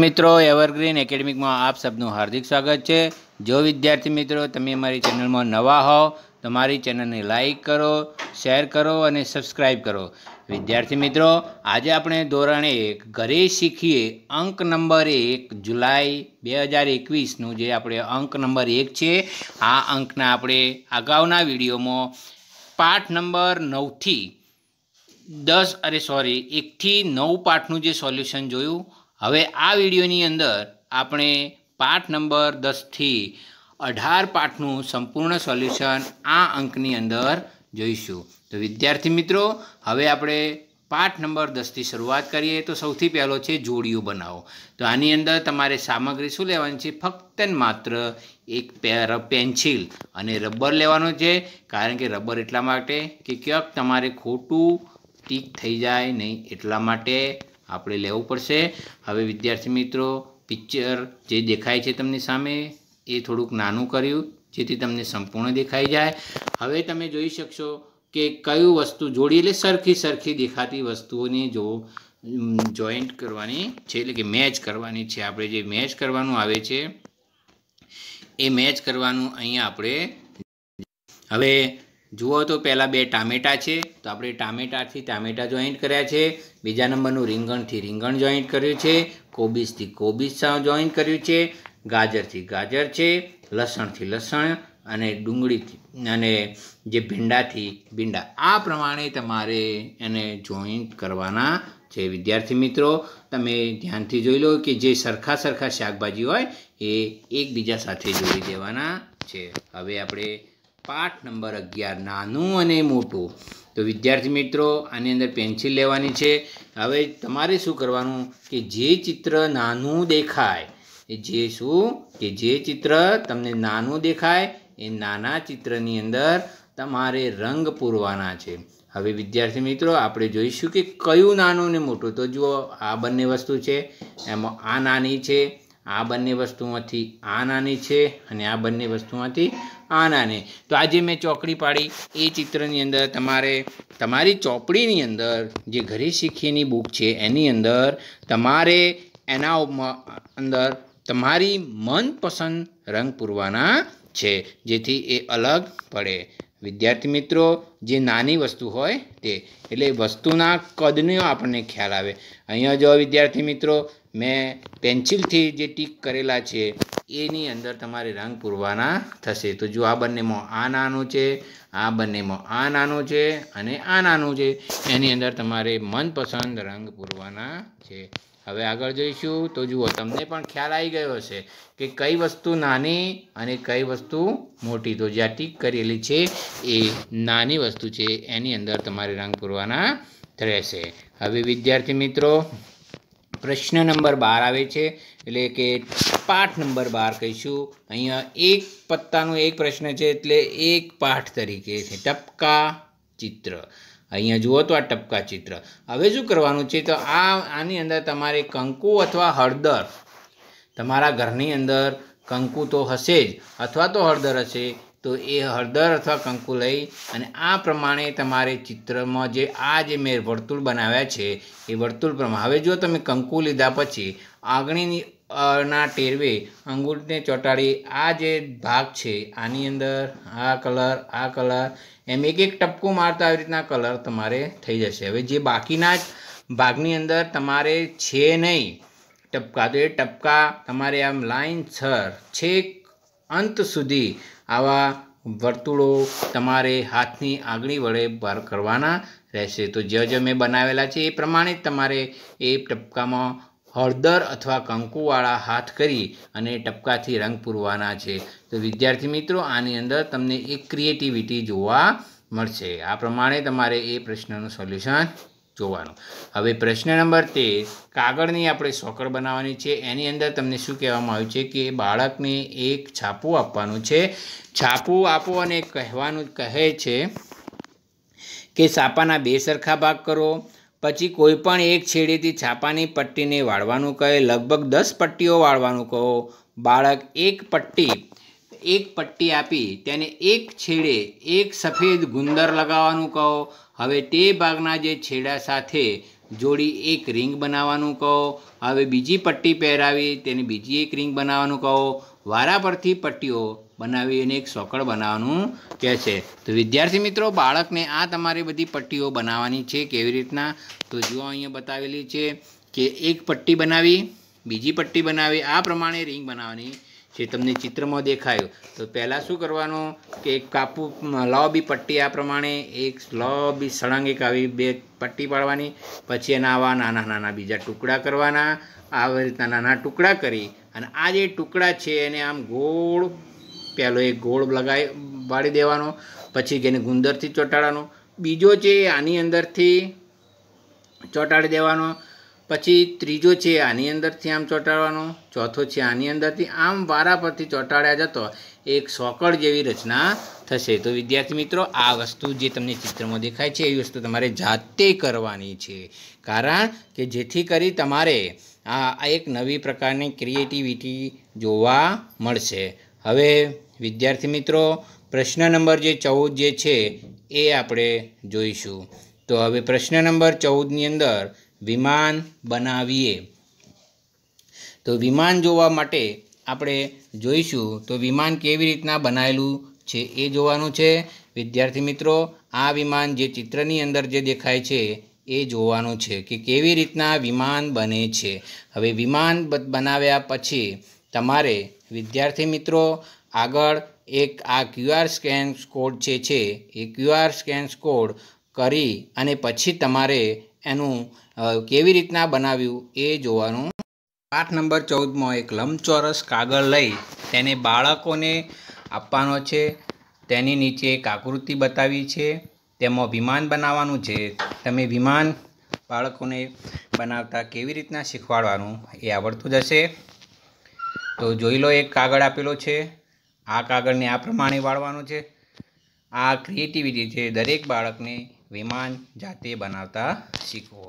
મિત્રો એવરગ્રીન એકેડેમિકમાં આપ સબનું હાર્દિક સ્વાગત છે જો વિદ્યાર્થી મિત્રો તમે અમારી ચેનલમાં નવા હો તો મારી ચેનલને લાઇક કરો શેર કરો અને સબસ્ક્રાઈબ કરો વિદ્યાર્થી મિત્રો આજે આપણે ધોરણ એક ઘરે શીખીએ અંક નંબર એક જુલાઈ બે હજાર એકવીસનું જે આપણે અંક નંબર એક છે આ અંકના આપણે અગાઉના વિડીયોમાં પાઠ નંબર નવથી દસ અરે સોરી એકથી નવ પાઠનું જે સોલ્યુશન જોયું હવે આ વિડીયોની અંદર આપણે પાઠ નંબર દસથી અઢાર પાઠનું સંપૂર્ણ સોલ્યુશન આ અંકની અંદર જોઈશું તો વિદ્યાર્થી મિત્રો હવે આપણે પાઠ નંબર દસથી શરૂઆત કરીએ તો સૌથી પહેલો છે જોડીઓ બનાવો તો આની અંદર તમારે સામગ્રી શું લેવાની છે ફક્ત ને માત્ર એક પેર પેન્સિલ અને રબર લેવાનો છે કારણ કે રબર એટલા માટે કે ક્યાંક તમારે ખોટું ટીક થઈ જાય નહીં એટલા માટે આપણે લેવું પડશે હવે વિદ્યાર્થી મિત્રો પિક્ચર જે દેખાય છે તમને સામે એ થોડુંક નાનું કર્યું જેથી તમને સંપૂર્ણ દેખાઈ જાય હવે તમે જોઈ શકશો કે કયું વસ્તુ જોડી એટલે સરખી સરખી દેખાતી વસ્તુઓની જો જોઈન્ટ કરવાની છે એટલે કે મેચ કરવાની છે આપણે જે મેચ કરવાનું આવે છે એ મેચ કરવાનું અહીંયા આપણે હવે જુઓ તો પહેલાં બે ટામેટાં છે તો આપણે ટામેટાથી ટામેટાં જોઈન્ટ કર્યા છે બીજા નંબરનું રીંગણથી રીંગણ જોઈન્ટ કર્યું છે કોબીજથી કોબીજ જોઈન્ટ કર્યું છે ગાજરથી ગાજર છે લસણથી લસણ અને ડુંગળીથી અને જે ભીંડાથી ભીંડા આ પ્રમાણે તમારે એને જોઈન્ટ કરવાના છે વિદ્યાર્થી મિત્રો તમે ધ્યાનથી જોઈ લો કે જે સરખા સરખા શાકભાજી હોય એ એકબીજા સાથે જોડી દેવાના છે હવે આપણે પાઠ નંબર અગિયાર નાનું અને મોટું તો વિદ્યાર્થી મિત્રો આની અંદર પેન્સિલ લેવાની છે હવે તમારે શું કરવાનું કે જે ચિત્ર નાનું દેખાય એ જે શું કે જે ચિત્ર તમને નાનું દેખાય એ નાના ચિત્રની અંદર તમારે રંગ પૂરવાના છે હવે વિદ્યાર્થી મિત્રો આપણે જોઈશું કે કયું નાનું ને મોટું તો જુઓ આ બંને વસ્તુ છે એમાં આ નાની છે આ બંને વસ્તુમાંથી આ નાની છે અને આ બંને વસ્તુમાંથી આનાને તો આજે મેં ચોકડી પાડી એ ચિત્રની અંદર તમારે તમારી ચોપડીની અંદર જે ઘરે શીખીની બુક છે એની અંદર તમારે એના અંદર તમારી મનપસંદ રંગ પૂરવાના છે જેથી એ અલગ પડે વિદ્યાર્થી મિત્રો જે નાની વસ્તુ હોય તે એટલે વસ્તુના કદનો આપણને ખ્યાલ આવે અહીંયા જો વિદ્યાર્થી મિત્રો મેં પેન્સિલથી જે ટીક કરેલા છે એની અંદર તમારે રંગ પૂરવાના થશે તો જો આ બંનેમાં આ નાનું છે આ બંનેમાં આ નાનું છે અને આ નાનું છે એની અંદર તમારે મનપસંદ રંગ પૂરવાના છે હવે આગળ જઈશું તો જુઓ તમને પણ ખ્યાલ આવી ગયો હશે કે કઈ વસ્તુ નાની અને કઈ વસ્તુ મોટી તો જ્યાં ટીક કરેલી છે એ નાની વસ્તુ છે એની અંદર તમારે રંગ પૂરવાના રહેશે હવે વિદ્યાર્થી મિત્રો પ્રશ્ન નંબર બાર આવે છે એટલે કે પાઠ નંબર બાર કહીશું અહીંયા એક પત્તાનો એક પ્રશ્ન છે એટલે એક પાઠ તરીકે છે ટપકા ચિત્ર અહીંયા જુઓ તો આ ટપકા ચિત્ર હવે શું કરવાનું છે તો આ આની અંદર તમારે કંકુ અથવા હળદર તમારા ઘરની અંદર કંકુ તો હશે જ અથવા તો હળદર હશે તો એ હળદર અથવા કંકુ લઈ અને આ પ્રમાણે તમારે ચિત્રમાં જે આ જે મેં વર્તુળ બનાવ્યા છે એ વર્તુળ પ્રમાણે હવે જો તમે કંકુ લીધા પછી આંગળીની ના ટેરવે અંગૂઠને ચોંટાડી આ જે ભાગ છે આની અંદર આ કલર આ કલર એમ એક એક ટપકો મારતા આવી રીતના કલર તમારે થઈ જશે હવે જે બાકીના જ ભાગની અંદર તમારે છે નહીં ટપકા તો એ ટપકા તમારે આમ લાઈન સર છેક અંત સુધી આવા વર્તુળો તમારે હાથની આંગળી વડે ભર કરવાના રહેશે તો જ્યાં જ્યાં મેં બનાવેલા છે એ પ્રમાણે તમારે એ ટપકામાં હળદર અથવા કંકુવાળા હાથ કરી અને ટપકાથી રંગ પૂરવાના છે તો વિદ્યાર્થી મિત્રો આની અંદર તમને એક ક્રિએટિવિટી જોવા મળશે આ પ્રમાણે તમારે એ પ્રશ્નનું સોલ્યુશન જોવાનું હવે પ્રશ્ન નંબર તેર કાગળની આપણે સોકર બનાવવાની છે એની અંદર તમને શું કહેવામાં આવ્યું છે કે બાળકને એક છાપું આપવાનું છે છાપું આપો અને કહેવાનું કહે છે કે સાપાના બે સરખા ભાગ કરો પછી કોઈપણ એક છેડેથી છાપાની પટ્ટીને વાળવાનું કહે લગભગ દસ પટ્ટીઓ વાળવાનું કહો બાળક એક પટ્ટી એક પટ્ટી આપી તેને એક છેડે એક સફેદ ગુંદર લગાવવાનું કહો હવે તે ભાગના જે છેડા સાથે જોડી એક રિંગ બનાવવાનું કહો હવે બીજી પટ્ટી પહેરાવી તેની બીજી એક રિંગ બનાવવાનું કહો વારા પરથી પટ્ટીઓ બનાવી અને એક સોકળ બનાવવાનું કહે છે તો વિદ્યાર્થી મિત્રો બાળકને આ તમારી બધી પટ્ટીઓ બનાવવાની છે કેવી રીતના તો જો અહીંયા બતાવેલી છે કે એક પટ્ટી બનાવી બીજી પટ્ટી બનાવી આ પ્રમાણે રિંગ બનાવવાની જે તમને ચિત્રમાં દેખાયું તો પહેલાં શું કરવાનું કે એક કાપું લો બી પટ્ટી આ પ્રમાણે એક લો બી સળંગ એક આવી બે પટ્ટી પાડવાની પછી એના આવા નાના નાના બીજા ટુકડા કરવાના આવી રીતના નાના ટુકડા કરી અને આ જે ટુકડા છે એને આમ ગોળ પહેલો એક ગોળ લગાવી વાળી દેવાનો પછી એને ગુંદરથી ચોંટાડવાનો બીજો છે આની અંદરથી ચોંટાડી દેવાનો પછી ત્રીજો છે આની અંદરથી આમ ચોંટાડવાનો ચોથો છે આની અંદરથી આમ વારા પરથી ચોંટાડ્યા જતો એક સોકળ જેવી રચના થશે તો વિદ્યાર્થી મિત્રો આ વસ્તુ જે તમને ચિત્રમાં દેખાય છે એ વસ્તુ તમારે જાતે કરવાની છે કારણ કે જેથી કરી તમારે આ એક નવી પ્રકારની ક્રિએટિવિટી જોવા મળશે હવે વિદ્યાર્થી મિત્રો પ્રશ્ન નંબર જે ચૌદ જે છે એ આપણે જોઈશું તો હવે પ્રશ્ન નંબર ચૌદની અંદર વિમાન બનાવીએ તો વિમાન જોવા માટે આપણે જોઈશું તો વિમાન કેવી રીતના બનાવેલું છે એ જોવાનું છે વિદ્યાર્થી મિત્રો આ વિમાન જે ચિત્રની અંદર જે દેખાય છે એ જોવાનું છે કે કેવી રીતના વિમાન બને છે હવે વિમાન બનાવ્યા પછી તમારે વિદ્યાર્થી મિત્રો આગળ એક આ ક્યુઆર સ્કેન કોડ છે એ ક્યુઆર સ્કેન કોડ કરી અને પછી તમારે એનું કેવી રીતના બનાવ્યું એ જોવાનું પાઠ નંબર ચૌદમાં એક લંબચોરસ કાગળ લઈ તેને બાળકોને આપવાનો છે તેની નીચે એક આકૃતિ બતાવી છે તેમાં વિમાન બનાવવાનું છે તમે વિમાન બાળકોને બનાવતા કેવી રીતના શીખવાડવાનું એ આવડતું જશે તો જોઈ લો એક કાગળ આપેલો છે આ કાગળને આ પ્રમાણે વાળવાનો છે આ ક્રિએટિવિટી છે દરેક બાળકને વિમાન જાતે બનાવતા શીખવો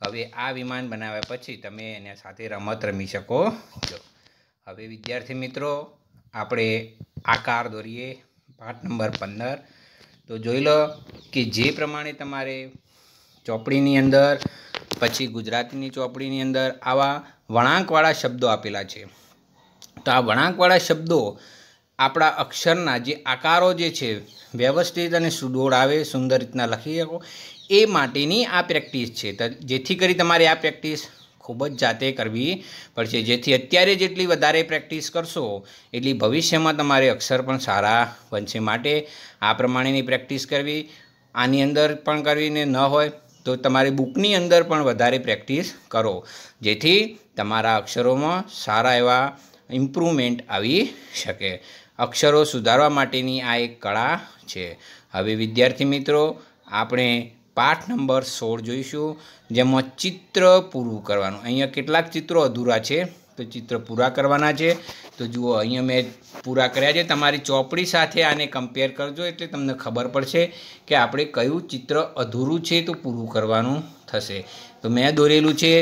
હવે આ વિમાન બનાવ્યા પછી તમે એને સાથે રમત રમી શકો છો હવે વિદ્યાર્થી મિત્રો આપણે આકાર દોરીએ પાઠ નંબર પંદર તો જોઈ લો કે જે પ્રમાણે તમારે ચોપડીની અંદર પછી ગુજરાતીની ચોપડીની અંદર આવા વળાંકવાળા શબ્દો આપેલા છે તો આ વળાંકવાળા શબ્દો આપણા અક્ષરના જે આકારો જે છે વ્યવસ્થિત અને સુડોળ આવે સુંદર રીતના લખી શકો એ માટેની આ પ્રેક્ટિસ છે જેથી કરી તમારે આ પ્રેક્ટિસ ખૂબ જ જાતે કરવી પડશે જેથી અત્યારે જેટલી વધારે પ્રેક્ટિસ કરશો એટલી ભવિષ્યમાં તમારે અક્ષર પણ સારા બનશે માટે આ પ્રમાણેની પ્રેક્ટિસ કરવી આની અંદર પણ કરવીને ન હોય તો તમારી બુકની અંદર પણ વધારે પ્રેક્ટિસ કરો જેથી તમારા અક્ષરોમાં સારા એવા ઇમ્પ્રુવમેન્ટ આવી શકે અક્ષરો સુધારવા માટેની આ એક કળા છે હવે વિદ્યાર્થી મિત્રો આપણે પાઠ નંબર સોળ જોઈશું જેમાં ચિત્ર પૂરું કરવાનું અહીંયા કેટલાક ચિત્રો અધૂરા છે તો ચિત્ર પૂરા કરવાના છે તો જુઓ અહીંયા મેં પૂરા કર્યા છે તમારી ચોપડી સાથે આને કમ્પેર કરજો એટલે તમને ખબર પડશે કે આપણે કયું ચિત્ર અધૂરું છે તો પૂરું કરવાનું થશે તો મેં દોરેલું છે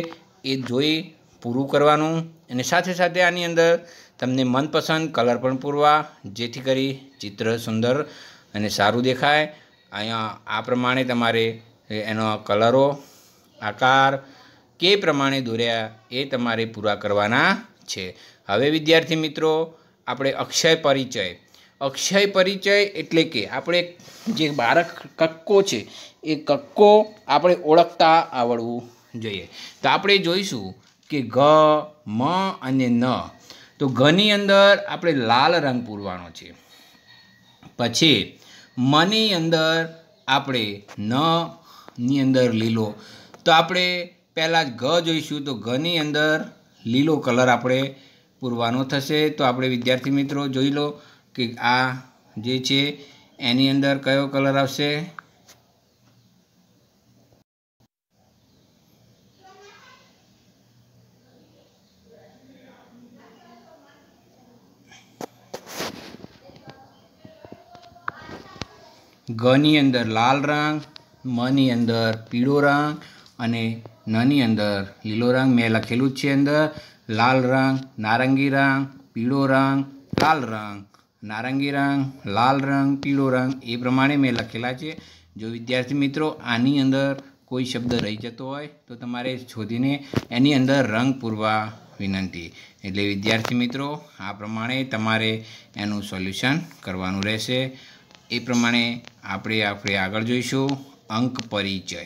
એ જોઈ પૂરું કરવાનું અને સાથે સાથે આની અંદર તમને મનપસંદ કલર પણ પૂરવા જેથી કરી ચિત્ર સુંદર અને સારું દેખાય અહીંયા આ પ્રમાણે તમારે એનો કલરો આકાર કે પ્રમાણે દોર્યા એ તમારે પૂરા કરવાના છે હવે વિદ્યાર્થી મિત્રો આપણે અક્ષય પરિચય અક્ષય પરિચય એટલે કે આપણે જે બાળક કક્કો છે એ કક્કો આપણે ઓળખતા આવડવું જોઈએ તો આપણે જોઈશું કે ઘ મ અને ન તો ઘની અંદર આપણે લાલ રંગ પૂરવાનો છે પછી મની અંદર આપણે ન અંદર લીલો તો આપણે પહેલાં જ ઘ જોઈશું તો ઘની અંદર લીલો કલર આપણે પૂરવાનો થશે તો આપણે વિદ્યાર્થી મિત્રો જોઈ લો કે આ જે છે એની અંદર કયો કલર આવશે ગની અંદર લાલ રંગ મની અંદર પીળો રંગ અને નની અંદર લીલો રંગ મેં લખેલું જ છે અંદર લાલ રંગ નારંગી રંગ પીળો રંગ લાલ રંગ નારંગી રંગ લાલ રંગ પીળો રંગ એ પ્રમાણે મેં લખેલા છે જો વિદ્યાર્થી મિત્રો આની અંદર કોઈ શબ્દ રહી જતો હોય તો તમારે શોધીને એની અંદર રંગ પૂરવા વિનંતી એટલે વિદ્યાર્થી મિત્રો આ પ્રમાણે તમારે એનું સોલ્યુશન કરવાનું રહેશે એ પ્રમાણે આપણે આપણે આગળ જોઈશું અંક પરિચય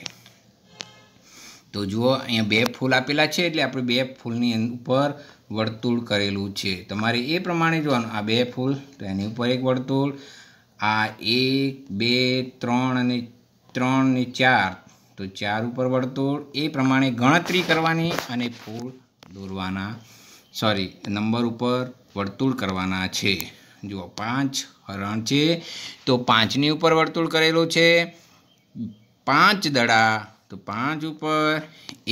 તો જુઓ અહીંયા બે ફૂલ આપેલા છે એટલે આપણે બે ફૂલની ઉપર વર્તુળ કરેલું છે તમારે એ પ્રમાણે જોવાનું આ બે ફૂલ તો એની ઉપર એક વર્તુળ આ એક બે ત્રણ અને ત્રણ ને ચાર તો ચાર ઉપર વર્તુળ એ પ્રમાણે ગણતરી કરવાની અને ફૂલ દોરવાના સોરી નંબર ઉપર વર્તુળ કરવાના છે જુઓ પાંચ હરણ છે તો પાંચની ઉપર વર્તુળ કરેલું છે પાંચ દડા તો પાંચ ઉપર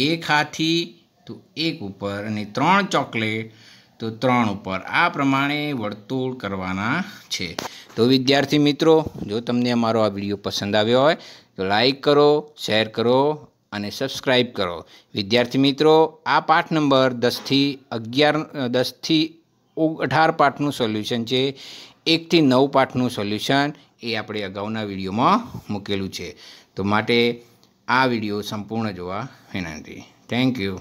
એક હાથી તો એક ઉપર અને ત્રણ ચોકલેટ તો ત્રણ ઉપર આ પ્રમાણે વર્તુળ કરવાના છે તો વિદ્યાર્થી મિત્રો જો તમને અમારો આ વિડીયો પસંદ આવ્યો હોય તો લાઈક કરો શેર કરો અને સબસ્ક્રાઈબ કરો વિદ્યાર્થી મિત્રો આ પાઠ નંબર દસથી અગિયાર દસથી અઢાર પાઠનું સોલ્યુશન છે એકથી નવ પાઠનું સોલ્યુશન એ આપણે અગાઉના વિડીયોમાં મૂકેલું છે તો માટે આ વિડીયો સંપૂર્ણ જોવા વિનંતી થેન્ક યુ